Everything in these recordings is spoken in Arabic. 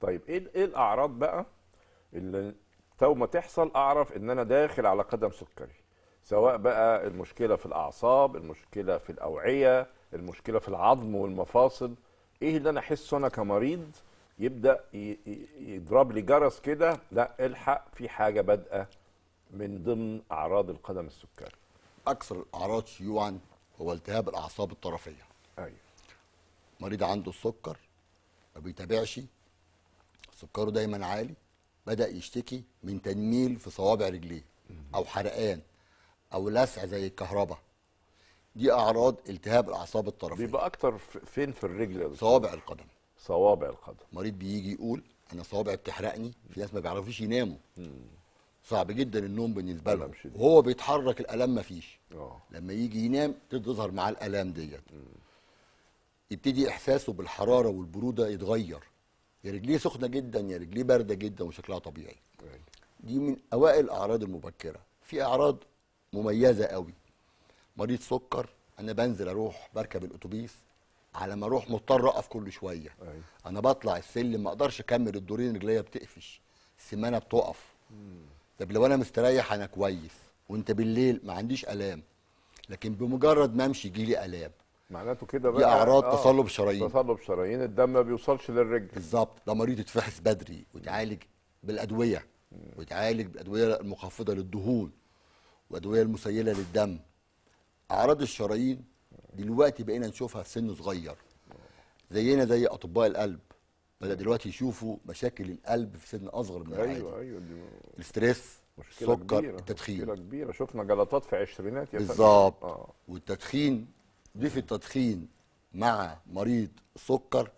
طيب ايه ايه الاعراض بقى اللي تو ما تحصل اعرف ان انا داخل على قدم سكري سواء بقى المشكله في الاعصاب المشكله في الاوعيه المشكله في العظم والمفاصل ايه اللي انا احسه انا كمريض يبدا يضرب لي جرس كده لا الحق في حاجه بادئه من ضمن اعراض القدم السكري اكثر الاعراض شيوعا هو التهاب الاعصاب الطرفيه ايوه مريض عنده السكر ما بيتابعش سكره دايما عالي بدا يشتكي من تنميل في صوابع رجليه او حرقان او لسع زي الكهرباء دي اعراض التهاب الاعصاب الطرفيه بيبقى اكتر فين في الرجل صوابع القدم صوابع القدم مريض بيجي يقول انا صوابعي بتحرقني في ناس ما بيعرفوش يناموا صعب جدا النوم بالنسبه لهم وهو بيتحرك الالم ما فيش آه. لما يجي ينام تظهر معاه الالام ديت يبتدي احساسه بالحراره والبروده يتغير يا رجليه سخنه جدا يا رجليه بارده جدا وشكلها طبيعي دي من اوائل الاعراض المبكره في اعراض مميزه قوي مريض سكر انا بنزل اروح بركب الاتوبيس على ما اروح مضطر اقف كل شويه أيوة. انا بطلع السلم ما اقدرش اكمل الدورين رجليا بتقفش السمانه بتقف طب لو انا مستريح انا كويس وانت بالليل ما عنديش الام لكن بمجرد ما امشي يجي لي الام معناته كده بقى دي يعني اعراض آه تصلب شرايين تصلب شرايين الدم ما بيوصلش للرجل بالظبط ده مريض يتفحص بدري ويتعالج بالادويه ويتعالج بالادويه المخفضه للدهون وادويه المسيله للدم اعراض الشرايين دلوقتي بقينا نشوفها في سن صغير زينا زي اطباء القلب بدا دلوقتي يشوفوا مشاكل القلب في سن اصغر من العادي ايوه ايوه دي الستريس السكر التدخين مشكله كبيره شفنا جلطات في عشرينات يا بالظبط آه. والتدخين ضيف التدخين مع مريض السكر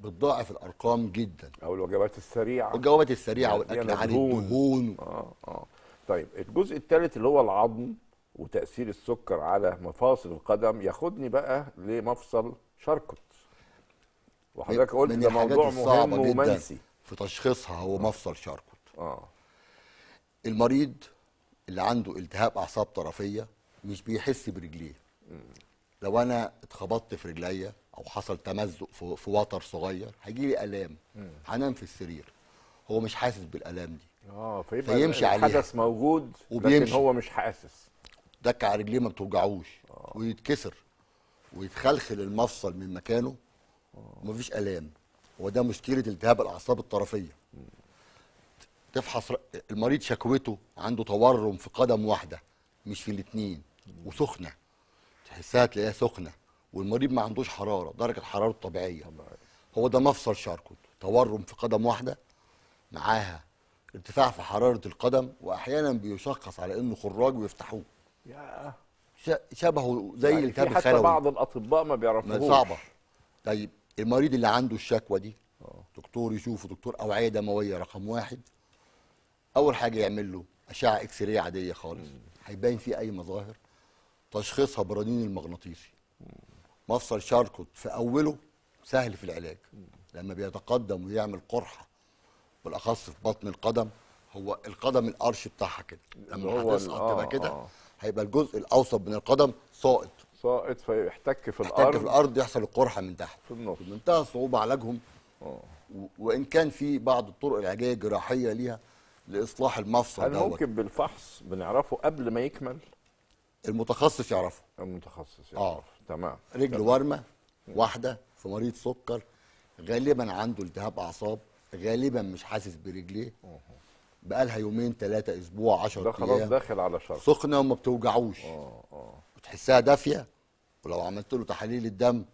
بتضاعف الارقام جدا او الوجبات السريعه الوجبات السريعه يعني والاكل عن الدهون اه اه طيب الجزء الثالث اللي هو العظم وتاثير السكر على مفاصل القدم ياخدني بقى لمفصل شركت وحضرتك قلت ده موضوع مهم ومنسي في تشخيصها هو آه. مفصل شركت اه المريض اللي عنده التهاب اعصاب طرفيه مش بيحس برجليه لو انا اتخبطت في رجليا او حصل تمزق في, في وتر صغير هيجي لي الام هنام في السرير هو مش حاسس بالالام دي اه فيبقى فيمشي عليها الحدث موجود وبيمشي. لكن هو مش حاسس دك على رجليه ما بتوجعوش أوه. ويتكسر ويتخلخل المفصل من مكانه ومفيش آه. الام وده مشكله التهاب الاعصاب الطرفيه تفحص المريض شكوته عنده تورم في قدم واحده مش في الاثنين وسخنه تحسها تلاقيها سخنه والمريض ما عندوش حراره درجه حرارة طبيعيه هو ده مفصل شاركوت تورم في قدم واحده معاها ارتفاع في حراره القدم واحيانا بيشخص على انه خراج ويفتحوه شبهه زي يعني التهاب الخلوي حتى بعض الاطباء ما بيعرفوهوش صعبه طيب المريض اللي عنده الشكوى دي آه. دكتور يشوفه دكتور اوعيه دمويه رقم واحد اول حاجه يعمل له اشعه اكس عاديه خالص هيبان فيه اي مظاهر تشخيصها برنين المغناطيسي مفصل شاركوت في اوله سهل في العلاج لما بيتقدم ويعمل قرحه بالاخص في بطن القدم هو القدم الارش بتاعها كده لما هتسقط تبقى آه، كده آه. هيبقى الجزء الاوسط من القدم ساقط ساقط فيحتك في الارض يحتك في الارض يحصل القرحه من تحت في النص منتهى الصعوبه علاجهم آه. وان كان في بعض الطرق العلاجيه الجراحيه ليها لاصلاح المفصل هل ممكن بالفحص بنعرفه قبل ما يكمل المتخصص يعرفه المتخصص آه. يعرف اه تمام رجل ورمه واحده في مريض سكر غالبا عنده التهاب اعصاب غالبا مش حاسس برجليه بقالها يومين ثلاثة اسبوع 10 ده خلاص داخل على شرط سخنه وما بتوجعوش اه اه وتحسها دافيه ولو عملت له تحاليل الدم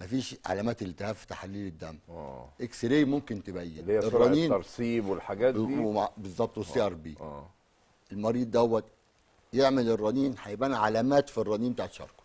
مفيش علامات التهاب في تحاليل الدم اه اكس راي ممكن تبين اللي هي الترسيب والحاجات دي بالظبط والسي ار بي آه، آه. المريض دوت يعمل الرنين هيبان علامات في الرنين بتاعت شرق